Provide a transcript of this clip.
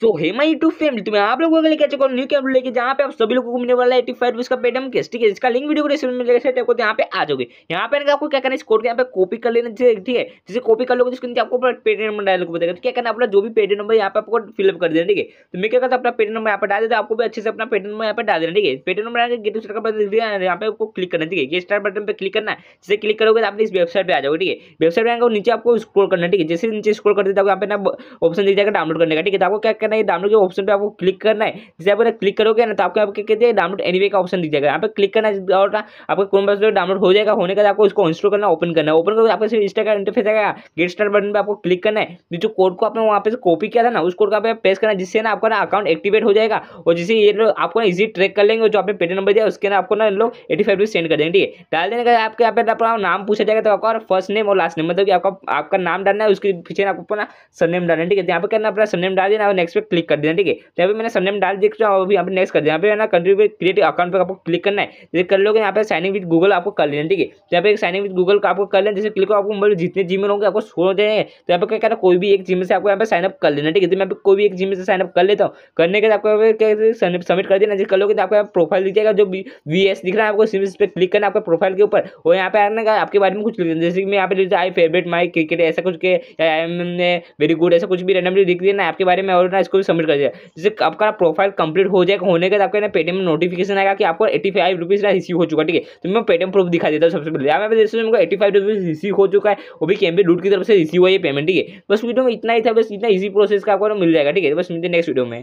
तो Hema YouTube family तुम्हें आप लोगों को लेकर चुका न्यू कैम लेके जहाँ पे आप सभी लोगों को मिलने वाला है एटी फाइव रुपीज का पेडम केस ठीक है इसका लिंक वीडियो को डिस्क्रिप्शन में लेकर सेटअप तो यहाँ पे आ जाओगे यहाँ पे आपको क्या करना है इस कोड यहाँ पे कॉपी कर लेना चाहिए ठीक है जिसे कॉपी कर लोगे जिसके तो नीचे आपको पेड नंबर डालने को बताएगा तो क्या करना अपना जो भी पेड नंबर यहाँ पे आपको फिलअप कर देना ठीक है तो मैं क्या करता अपना पेड नंबर यहाँ पर डाल देता आपको भी अच्छे से अपना पेड नंबर यहाँ पर डाल देना ठीक है पेड नंबर आगे गेट स्टार का यहाँ पे आपको क्लिक करना ठीक है ये स्टार बटन पर क्लिक करना जिसे क्लिक करोगे तो आपने इस वेबसाइट पर आ जाओगे ठीक है वेबसाइट पर आएगा नीचे आपको स्क्रोल करना ठीक है जैसे नीचे स्क्रोल कर देता है यहाँ पे ऑप्शन दिख जाएगा डाउनलोड करने का ठीक है तो आपको क्या करना है डाउनलोड के ऑप्शन पर आपको क्लिक करना है जैसे आप क्लिक करोगे ना तो आपको आपके कहते हैं डाउनलोड एनीवे का ऑप्शन दिख जाएगा यहाँ पर क्लिक करना है और आपका क्रोम ब्राउजर डाउनलोड हो जाएगा होने का आपको इसको इंस्टॉल करना ओपन करना है ओपन करके आपको सिर्फ इंस्टा का इंटरफेस आएगा गेट स्टार्ट बटन पर आपको क्लिक करना है जो कोड को आपने वहाँ पे कॉपी किया था ना उस कोड को आप पेस करना है जिससे ना आपका ना अकाउंट एक्टिवेट हो जाएगा और जिससे ये लोग आपको ना इजी ट्रैक कर लेंगे जो आपने पेटी नंबर दिया उसके ना आपको ना लोग एटी फाइव सेंड कर देंगे ठीक है डाल देने का आपके यहाँ पे अपना नाम पूछा जाएगा तो आपका फर्स्ट नेम और लास्ट नेम मतलब कि आपका आपका नाम डालना है उसके पीछे आपको अपना सरनेम डालना है ठीक है तो यहाँ पर करना अपना सरनेम डाल देना नेक्स्ट पे क्लिक कर देना ठीक है तो यहाँ पे मैंने सबनेम डाल देख रहा हूँ अभी यहाँ पर नेक्स्ट कर देना यहाँ पे ना कंट्री पे क्रिएट अकाउंट पर आपको क्लिक करना है जैसे कर लोगे यहाँ पे साइनिंग विद गूगल आपको कर लेना ठीक है तो यहाँ पे साइनिंग विद गूगल आपको कर लेना जैसे क्लिक करो आपको मोबाइल जितने जीमेल होंगे आपको शो हो जाएंगे तो यहाँ पर क्या करना कोई भी एक जिम से आपको यहाँ पर साइनअप कर लेना ठीक है तो मैं कोई भी एक जिम से साइनअप कर लेता हूँ करने के बाद आपको सबमिट कर देना जैसे कर लोगे तो आपका प्रोफाइल जाएगा जो वी एस दिख रहा है आपको सिम इस पर क्लिक करना आपके प्रोफाइल के ऊपर और यहाँ पे आने का आपके बारे में कुछ जैसे कि मैं यहाँ पे लिखता आई फेवरेट माई क्रिकेट ऐसा कुछ के आई एम वेरी गुड ऐसा कुछ भी रैंडमली लिख देना आपके बारे में और ना इसको भी सबमिट कर दिया जैसे आपका प्रोफाइल कंप्लीट हो जाएगा होने के बाद आपके ना पेटीएम में नोटिफिकेशन आएगा कि आपको एटी फाइव रुपीज़ का रिसीव हो चुका ठीक है तो मैं पेटीएम प्रूफ दिखा देता हूँ सबसे पहले यहाँ पे जैसे मेरे एटी फाइव रुपीज़ रिसीव हो चुका है वो भी कैम लूट की तरफ से रिसीव हुआ है पेमेंट ठीक है बस वीडियो में इतना ही था बस इतना इजी प्रोसेस का आपको मिल जाएगा ठीक है तो बस मिलते नेक्स्ट वीडियो में